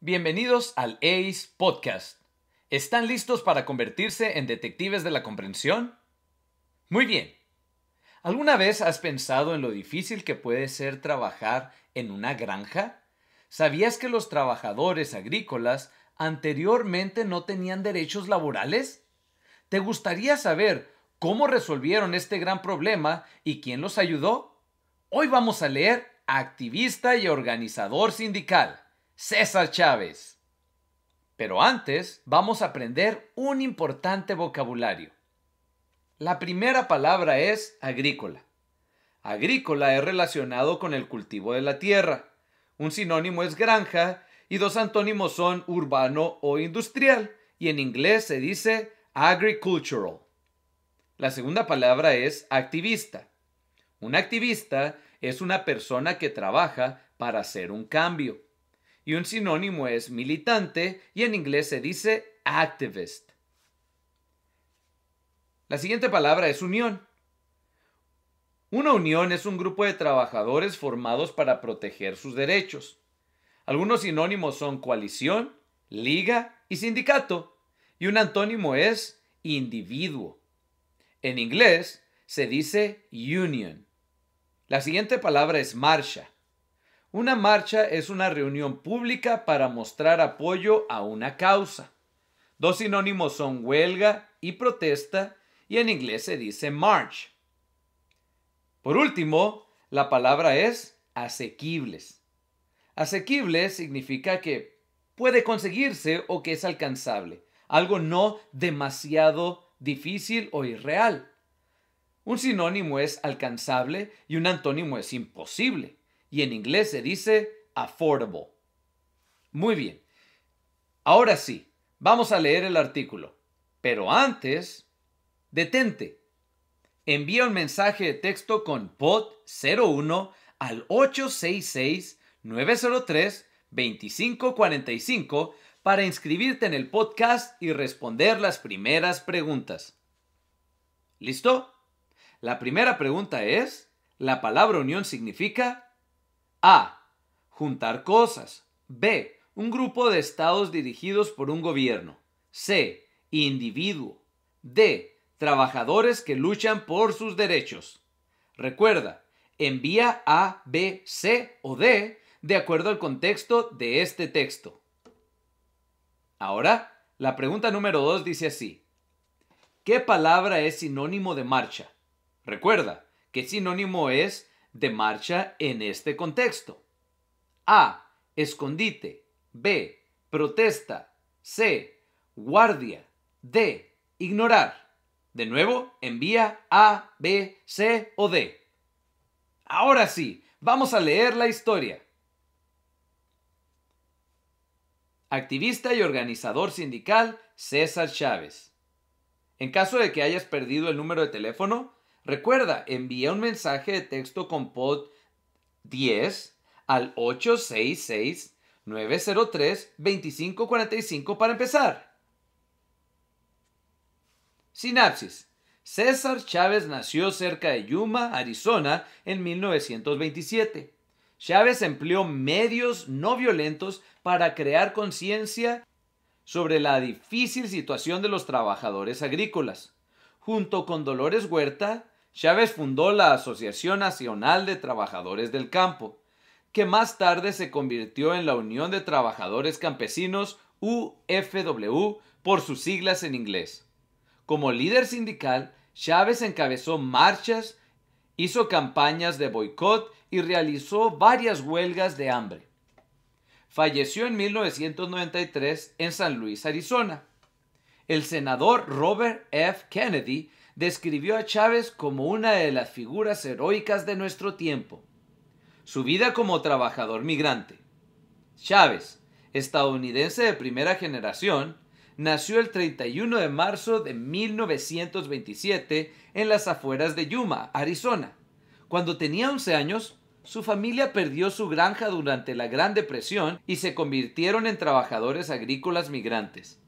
Bienvenidos al ACE Podcast. ¿Están listos para convertirse en detectives de la comprensión? Muy bien. ¿Alguna vez has pensado en lo difícil que puede ser trabajar en una granja? ¿Sabías que los trabajadores agrícolas anteriormente no tenían derechos laborales? ¿Te gustaría saber cómo resolvieron este gran problema y quién los ayudó? Hoy vamos a leer Activista y Organizador Sindical César Chávez. Pero antes vamos a aprender un importante vocabulario. La primera palabra es agrícola. Agrícola es relacionado con el cultivo de la tierra. Un sinónimo es granja y dos antónimos son urbano o industrial y en inglés se dice agricultural. La segunda palabra es activista. Un activista es una persona que trabaja para hacer un cambio y un sinónimo es militante y en inglés se dice activist. La siguiente palabra es unión. Una unión es un grupo de trabajadores formados para proteger sus derechos. Algunos sinónimos son coalición, liga y sindicato, y un antónimo es individuo. En inglés se dice union. La siguiente palabra es marcha. Una marcha es una reunión pública para mostrar apoyo a una causa. Dos sinónimos son huelga y protesta y en inglés se dice march. Por último, la palabra es asequibles. Asequible significa que puede conseguirse o que es alcanzable, algo no demasiado difícil o irreal. Un sinónimo es alcanzable y un antónimo es imposible y en inglés se dice affordable. Muy bien. Ahora sí, vamos a leer el artículo. Pero antes, detente. Envía un mensaje de texto con POT01 al 866-903-2545 para inscribirte en el podcast y responder las primeras preguntas. ¿Listo? La primera pregunta es, ¿la palabra unión significa a. Juntar cosas. B. Un grupo de estados dirigidos por un gobierno. C. Individuo. D. Trabajadores que luchan por sus derechos. Recuerda, envía A, B, C o D de acuerdo al contexto de este texto. Ahora, la pregunta número 2 dice así. ¿Qué palabra es sinónimo de marcha? Recuerda que sinónimo es de marcha en este contexto? A. Escondite. B. Protesta. C. Guardia. D. Ignorar. De nuevo, envía A, B, C o D. Ahora sí, vamos a leer la historia. Activista y organizador sindical César Chávez. En caso de que hayas perdido el número de teléfono, Recuerda, envía un mensaje de texto con POD 10 al 866-903-2545 para empezar. Sinapsis. César Chávez nació cerca de Yuma, Arizona, en 1927. Chávez empleó medios no violentos para crear conciencia sobre la difícil situación de los trabajadores agrícolas. Junto con Dolores Huerta, Chávez fundó la Asociación Nacional de Trabajadores del Campo, que más tarde se convirtió en la Unión de Trabajadores Campesinos, UFW, por sus siglas en inglés. Como líder sindical, Chávez encabezó marchas, hizo campañas de boicot y realizó varias huelgas de hambre. Falleció en 1993 en San Luis, Arizona. El senador Robert F. Kennedy describió a Chávez como una de las figuras heroicas de nuestro tiempo. Su vida como trabajador migrante. Chávez, estadounidense de primera generación, nació el 31 de marzo de 1927 en las afueras de Yuma, Arizona. Cuando tenía 11 años, su familia perdió su granja durante la Gran Depresión y se convirtieron en trabajadores agrícolas migrantes.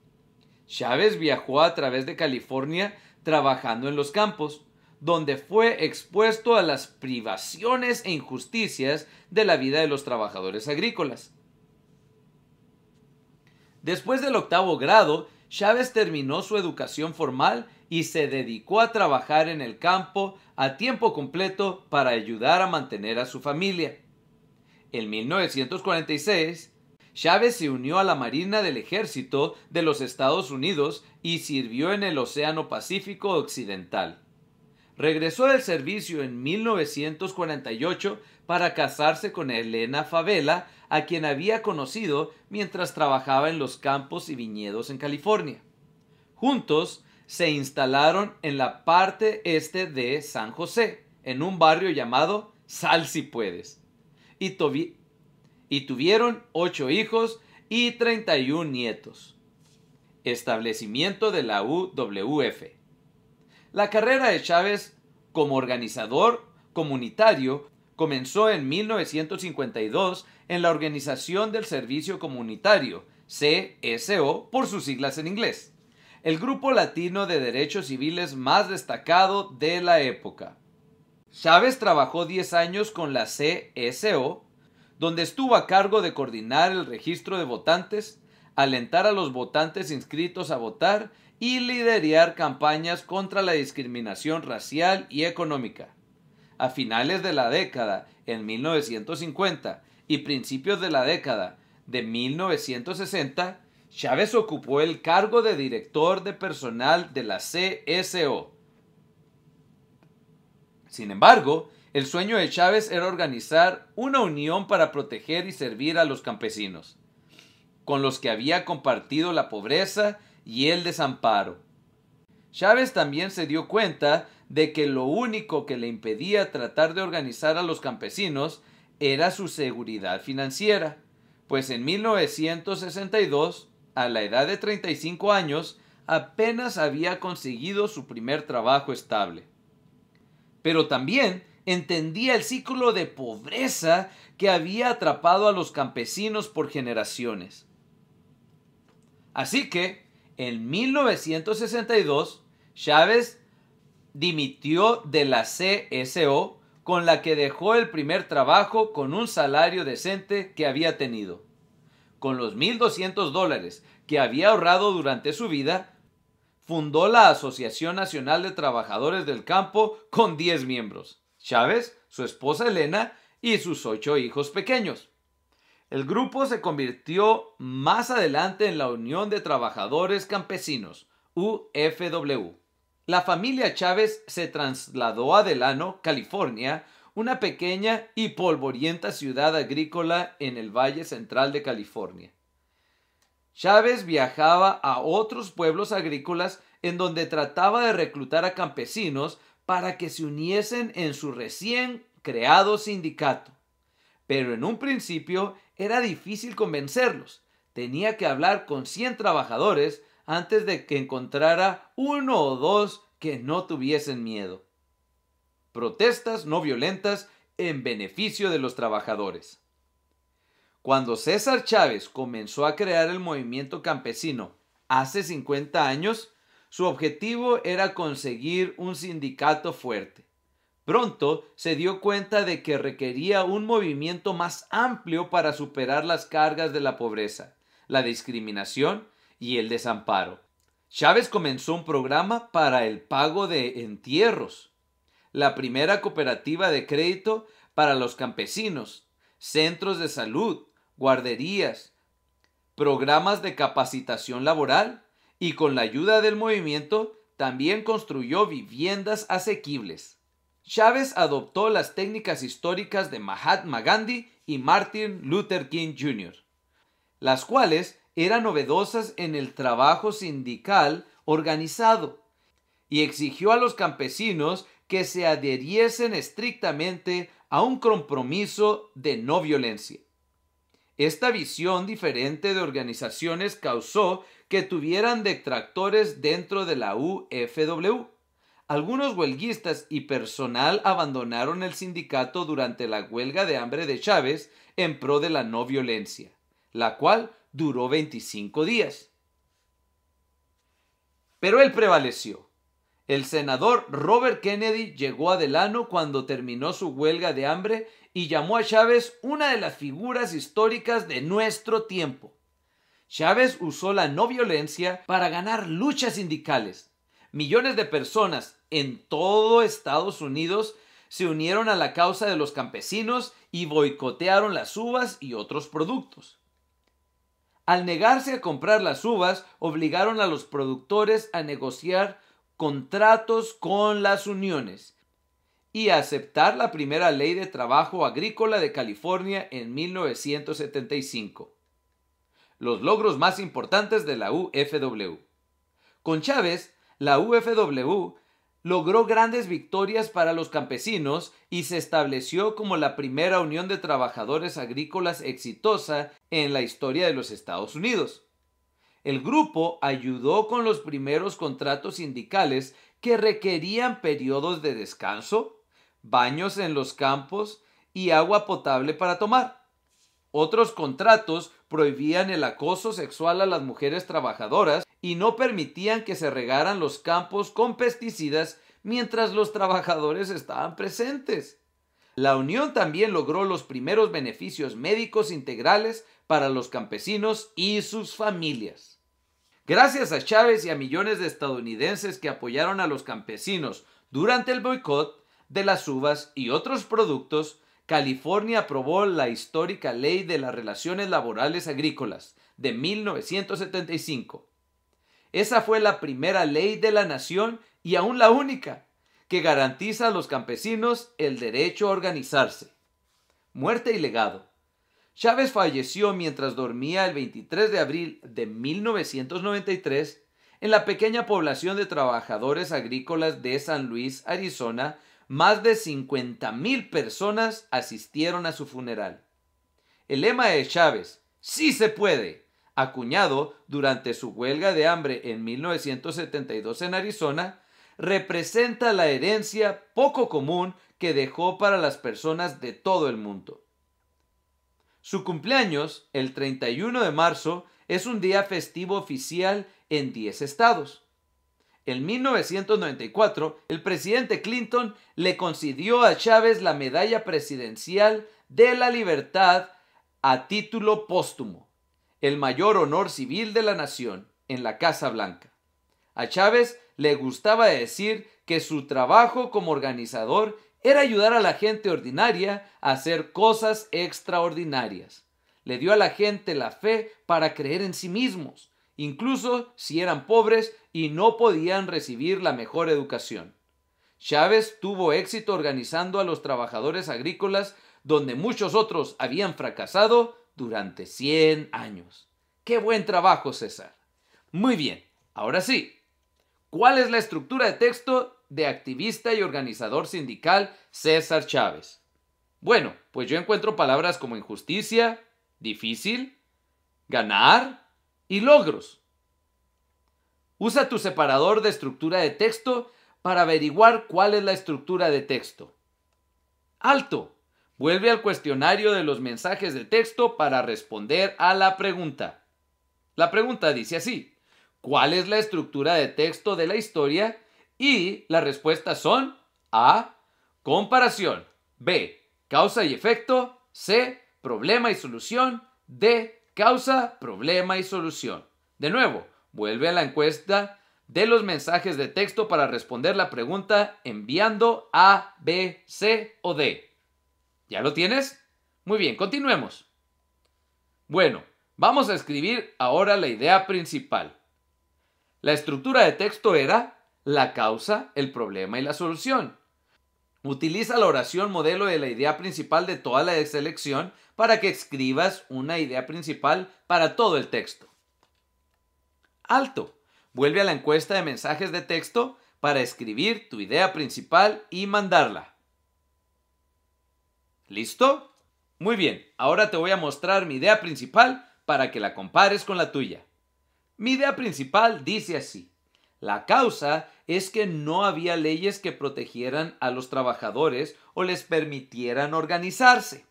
Chávez viajó a través de California trabajando en los campos, donde fue expuesto a las privaciones e injusticias de la vida de los trabajadores agrícolas. Después del octavo grado, Chávez terminó su educación formal y se dedicó a trabajar en el campo a tiempo completo para ayudar a mantener a su familia. En 1946, Chávez se unió a la Marina del Ejército de los Estados Unidos y sirvió en el Océano Pacífico Occidental. Regresó del servicio en 1948 para casarse con Elena Favela, a quien había conocido mientras trabajaba en los campos y viñedos en California. Juntos se instalaron en la parte este de San José, en un barrio llamado Sal si puedes. Y, y tuvieron ocho hijos y 31 nietos. Establecimiento de la UWF. La carrera de Chávez como organizador comunitario comenzó en 1952 en la Organización del Servicio Comunitario, CSO por sus siglas en inglés, el grupo latino de derechos civiles más destacado de la época. Chávez trabajó 10 años con la CSO donde estuvo a cargo de coordinar el registro de votantes, alentar a los votantes inscritos a votar y liderar campañas contra la discriminación racial y económica. A finales de la década, en 1950, y principios de la década de 1960, Chávez ocupó el cargo de director de personal de la CSO. Sin embargo, el sueño de Chávez era organizar una unión para proteger y servir a los campesinos, con los que había compartido la pobreza y el desamparo. Chávez también se dio cuenta de que lo único que le impedía tratar de organizar a los campesinos era su seguridad financiera, pues en 1962, a la edad de 35 años, apenas había conseguido su primer trabajo estable. Pero también entendía el ciclo de pobreza que había atrapado a los campesinos por generaciones. Así que, en 1962, Chávez dimitió de la CSO con la que dejó el primer trabajo con un salario decente que había tenido. Con los 1.200 dólares que había ahorrado durante su vida, fundó la Asociación Nacional de Trabajadores del Campo con 10 miembros. Chávez, su esposa Elena y sus ocho hijos pequeños. El grupo se convirtió más adelante en la Unión de Trabajadores Campesinos, UFW. La familia Chávez se trasladó a Delano, California, una pequeña y polvorienta ciudad agrícola en el Valle Central de California. Chávez viajaba a otros pueblos agrícolas en donde trataba de reclutar a campesinos para que se uniesen en su recién creado sindicato. Pero en un principio era difícil convencerlos. Tenía que hablar con 100 trabajadores antes de que encontrara uno o dos que no tuviesen miedo. Protestas no violentas en beneficio de los trabajadores. Cuando César Chávez comenzó a crear el movimiento campesino hace 50 años, su objetivo era conseguir un sindicato fuerte. Pronto se dio cuenta de que requería un movimiento más amplio para superar las cargas de la pobreza, la discriminación y el desamparo. Chávez comenzó un programa para el pago de entierros, la primera cooperativa de crédito para los campesinos, centros de salud, guarderías, programas de capacitación laboral, y con la ayuda del movimiento también construyó viviendas asequibles. Chávez adoptó las técnicas históricas de Mahatma Gandhi y Martin Luther King Jr., las cuales eran novedosas en el trabajo sindical organizado y exigió a los campesinos que se adheriesen estrictamente a un compromiso de no violencia. Esta visión diferente de organizaciones causó que tuvieran detractores dentro de la UFW. Algunos huelguistas y personal abandonaron el sindicato durante la huelga de hambre de Chávez en pro de la no violencia, la cual duró 25 días. Pero él prevaleció. El senador Robert Kennedy llegó a Delano cuando terminó su huelga de hambre y llamó a Chávez una de las figuras históricas de nuestro tiempo. Chávez usó la no violencia para ganar luchas sindicales. Millones de personas en todo Estados Unidos se unieron a la causa de los campesinos y boicotearon las uvas y otros productos. Al negarse a comprar las uvas, obligaron a los productores a negociar contratos con las uniones y aceptar la primera ley de trabajo agrícola de California en 1975. Los logros más importantes de la UFW. Con Chávez, la UFW logró grandes victorias para los campesinos y se estableció como la primera unión de trabajadores agrícolas exitosa en la historia de los Estados Unidos. El grupo ayudó con los primeros contratos sindicales que requerían periodos de descanso, baños en los campos y agua potable para tomar. Otros contratos prohibían el acoso sexual a las mujeres trabajadoras y no permitían que se regaran los campos con pesticidas mientras los trabajadores estaban presentes. La Unión también logró los primeros beneficios médicos integrales para los campesinos y sus familias. Gracias a Chávez y a millones de estadounidenses que apoyaron a los campesinos durante el boicot, de las uvas y otros productos, California aprobó la histórica Ley de las Relaciones Laborales Agrícolas de 1975. Esa fue la primera ley de la nación y aún la única que garantiza a los campesinos el derecho a organizarse. Muerte y legado. Chávez falleció mientras dormía el 23 de abril de 1993 en la pequeña población de trabajadores agrícolas de San Luis, Arizona, más de 50,000 personas asistieron a su funeral. El lema de Chávez, sí se puede, acuñado durante su huelga de hambre en 1972 en Arizona, representa la herencia poco común que dejó para las personas de todo el mundo. Su cumpleaños, el 31 de marzo, es un día festivo oficial en 10 estados. En 1994, el presidente Clinton le concedió a Chávez la Medalla Presidencial de la Libertad a título póstumo, el mayor honor civil de la nación en la Casa Blanca. A Chávez le gustaba decir que su trabajo como organizador era ayudar a la gente ordinaria a hacer cosas extraordinarias. Le dio a la gente la fe para creer en sí mismos incluso si eran pobres y no podían recibir la mejor educación. Chávez tuvo éxito organizando a los trabajadores agrícolas donde muchos otros habían fracasado durante 100 años. ¡Qué buen trabajo, César! Muy bien, ahora sí. ¿Cuál es la estructura de texto de activista y organizador sindical César Chávez? Bueno, pues yo encuentro palabras como injusticia, difícil, ganar, y logros. Usa tu separador de estructura de texto para averiguar cuál es la estructura de texto. Alto. Vuelve al cuestionario de los mensajes de texto para responder a la pregunta. La pregunta dice así. ¿Cuál es la estructura de texto de la historia? Y las respuestas son A. Comparación. B. Causa y efecto. C. Problema y solución. D. Causa, problema y solución. De nuevo, vuelve a la encuesta de los mensajes de texto para responder la pregunta enviando A, B, C o D. ¿Ya lo tienes? Muy bien, continuemos. Bueno, vamos a escribir ahora la idea principal. La estructura de texto era la causa, el problema y la solución. Utiliza la oración modelo de la idea principal de toda la selección para que escribas una idea principal para todo el texto. Alto. Vuelve a la encuesta de mensajes de texto para escribir tu idea principal y mandarla. ¿Listo? Muy bien, ahora te voy a mostrar mi idea principal para que la compares con la tuya. Mi idea principal dice así. La causa es que no había leyes que protegieran a los trabajadores o les permitieran organizarse.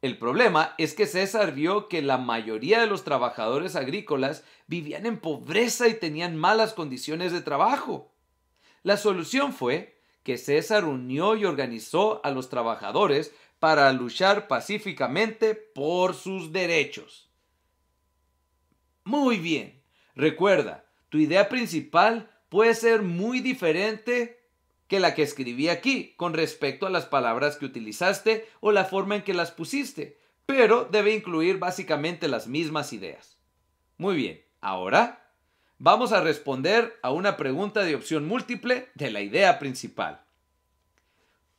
El problema es que César vio que la mayoría de los trabajadores agrícolas vivían en pobreza y tenían malas condiciones de trabajo. La solución fue que César unió y organizó a los trabajadores para luchar pacíficamente por sus derechos. Muy bien, recuerda, tu idea principal puede ser muy diferente que la que escribí aquí con respecto a las palabras que utilizaste o la forma en que las pusiste, pero debe incluir básicamente las mismas ideas. Muy bien, ahora vamos a responder a una pregunta de opción múltiple de la idea principal.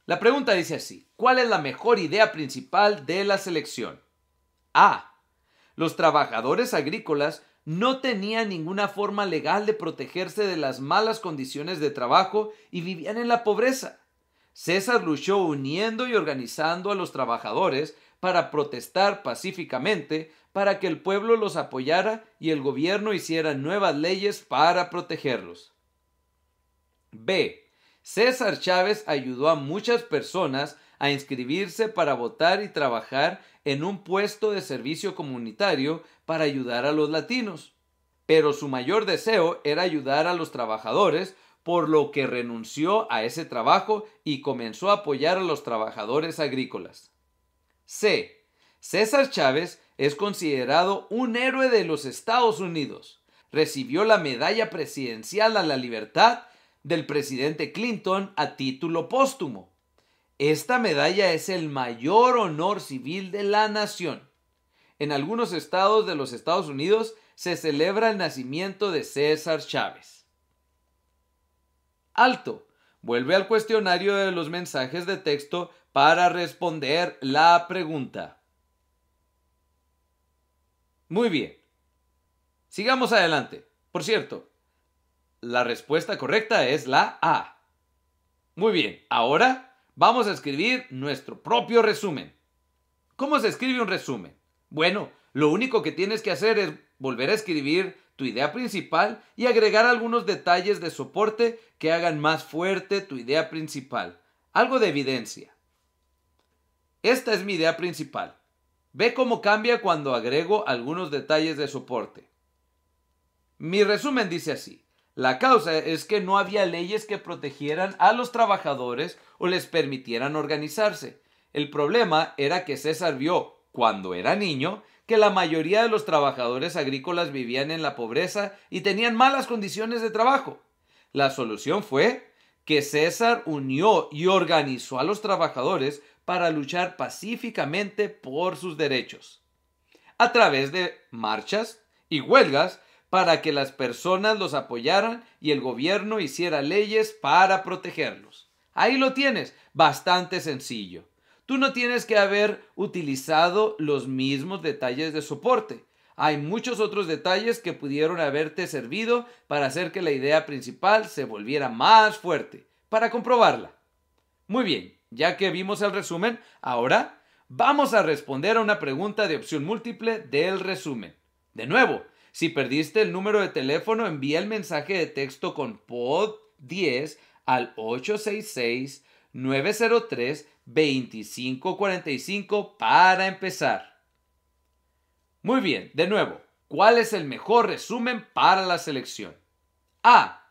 La pregunta dice así, ¿cuál es la mejor idea principal de la selección? A. Los trabajadores agrícolas no tenía ninguna forma legal de protegerse de las malas condiciones de trabajo y vivían en la pobreza. César luchó uniendo y organizando a los trabajadores para protestar pacíficamente, para que el pueblo los apoyara y el gobierno hiciera nuevas leyes para protegerlos. B. César Chávez ayudó a muchas personas a inscribirse para votar y trabajar en un puesto de servicio comunitario para ayudar a los latinos. Pero su mayor deseo era ayudar a los trabajadores, por lo que renunció a ese trabajo y comenzó a apoyar a los trabajadores agrícolas. C. César Chávez es considerado un héroe de los Estados Unidos. Recibió la Medalla Presidencial a la Libertad del presidente Clinton a título póstumo. Esta medalla es el mayor honor civil de la nación. En algunos estados de los Estados Unidos se celebra el nacimiento de César Chávez. Alto. Vuelve al cuestionario de los mensajes de texto para responder la pregunta. Muy bien. Sigamos adelante. Por cierto, la respuesta correcta es la A. Muy bien, ahora vamos a escribir nuestro propio resumen. ¿Cómo se escribe un resumen? Bueno, lo único que tienes que hacer es volver a escribir tu idea principal y agregar algunos detalles de soporte que hagan más fuerte tu idea principal. Algo de evidencia. Esta es mi idea principal. Ve cómo cambia cuando agrego algunos detalles de soporte. Mi resumen dice así. La causa es que no había leyes que protegieran a los trabajadores o les permitieran organizarse. El problema era que César vio, cuando era niño, que la mayoría de los trabajadores agrícolas vivían en la pobreza y tenían malas condiciones de trabajo. La solución fue que César unió y organizó a los trabajadores para luchar pacíficamente por sus derechos. A través de marchas y huelgas, para que las personas los apoyaran y el gobierno hiciera leyes para protegerlos. Ahí lo tienes, bastante sencillo. Tú no tienes que haber utilizado los mismos detalles de soporte. Hay muchos otros detalles que pudieron haberte servido para hacer que la idea principal se volviera más fuerte, para comprobarla. Muy bien, ya que vimos el resumen, ahora vamos a responder a una pregunta de opción múltiple del resumen. De nuevo, si perdiste el número de teléfono, envía el mensaje de texto con POD 10 al 866-903-2545 para empezar. Muy bien, de nuevo, ¿cuál es el mejor resumen para la selección? A.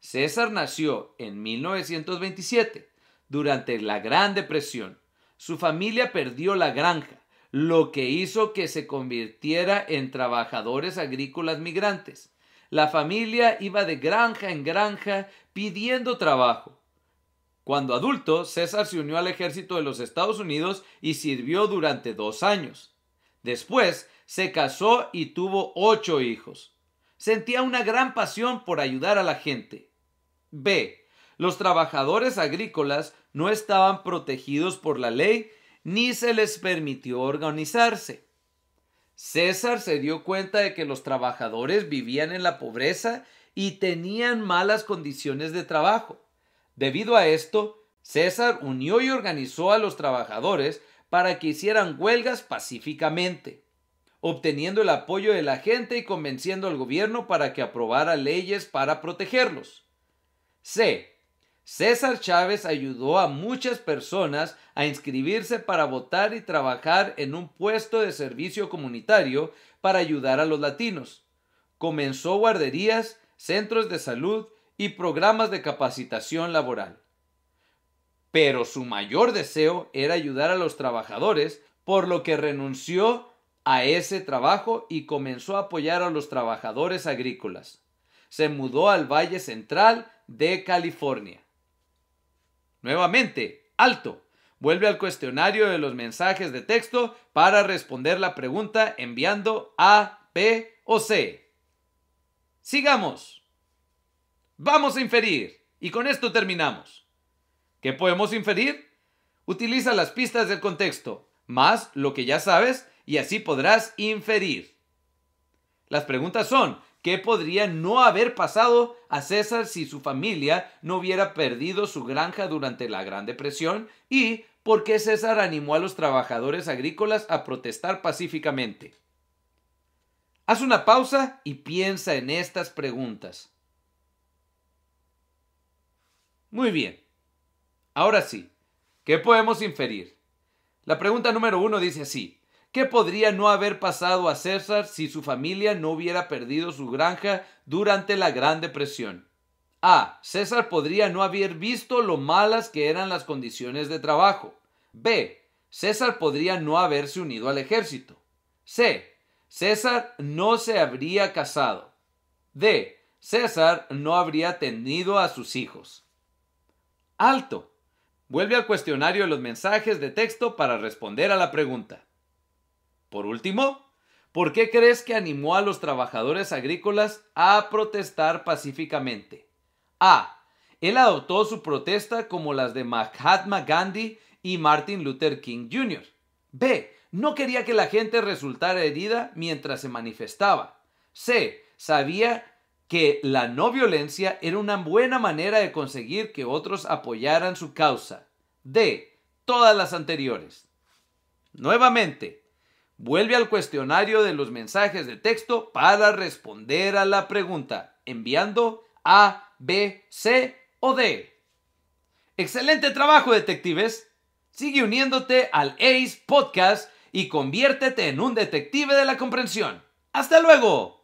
César nació en 1927, durante la Gran Depresión. Su familia perdió la granja lo que hizo que se convirtiera en trabajadores agrícolas migrantes. La familia iba de granja en granja pidiendo trabajo. Cuando adulto, César se unió al ejército de los Estados Unidos y sirvió durante dos años. Después, se casó y tuvo ocho hijos. Sentía una gran pasión por ayudar a la gente. B. Los trabajadores agrícolas no estaban protegidos por la ley ni se les permitió organizarse. César se dio cuenta de que los trabajadores vivían en la pobreza y tenían malas condiciones de trabajo. Debido a esto, César unió y organizó a los trabajadores para que hicieran huelgas pacíficamente, obteniendo el apoyo de la gente y convenciendo al gobierno para que aprobara leyes para protegerlos. C. César Chávez ayudó a muchas personas a inscribirse para votar y trabajar en un puesto de servicio comunitario para ayudar a los latinos. Comenzó guarderías, centros de salud y programas de capacitación laboral. Pero su mayor deseo era ayudar a los trabajadores, por lo que renunció a ese trabajo y comenzó a apoyar a los trabajadores agrícolas. Se mudó al Valle Central de California. Nuevamente, alto. Vuelve al cuestionario de los mensajes de texto para responder la pregunta enviando A, B o C. Sigamos. Vamos a inferir. Y con esto terminamos. ¿Qué podemos inferir? Utiliza las pistas del contexto, más lo que ya sabes, y así podrás inferir. Las preguntas son, ¿Qué podría no haber pasado a César si su familia no hubiera perdido su granja durante la Gran Depresión? ¿Y por qué César animó a los trabajadores agrícolas a protestar pacíficamente? Haz una pausa y piensa en estas preguntas. Muy bien. Ahora sí, ¿qué podemos inferir? La pregunta número uno dice así. ¿Qué podría no haber pasado a César si su familia no hubiera perdido su granja durante la Gran Depresión? A. César podría no haber visto lo malas que eran las condiciones de trabajo. B. César podría no haberse unido al ejército. C. César no se habría casado. D. César no habría tenido a sus hijos. Alto. Vuelve al cuestionario de los mensajes de texto para responder a la pregunta. Por último, ¿por qué crees que animó a los trabajadores agrícolas a protestar pacíficamente? A. Él adoptó su protesta como las de Mahatma Gandhi y Martin Luther King Jr. B. No quería que la gente resultara herida mientras se manifestaba. C. Sabía que la no violencia era una buena manera de conseguir que otros apoyaran su causa. D. Todas las anteriores. Nuevamente, Vuelve al cuestionario de los mensajes de texto para responder a la pregunta, enviando A, B, C o D. Excelente trabajo, detectives. Sigue uniéndote al ACE Podcast y conviértete en un detective de la comprensión. ¡Hasta luego!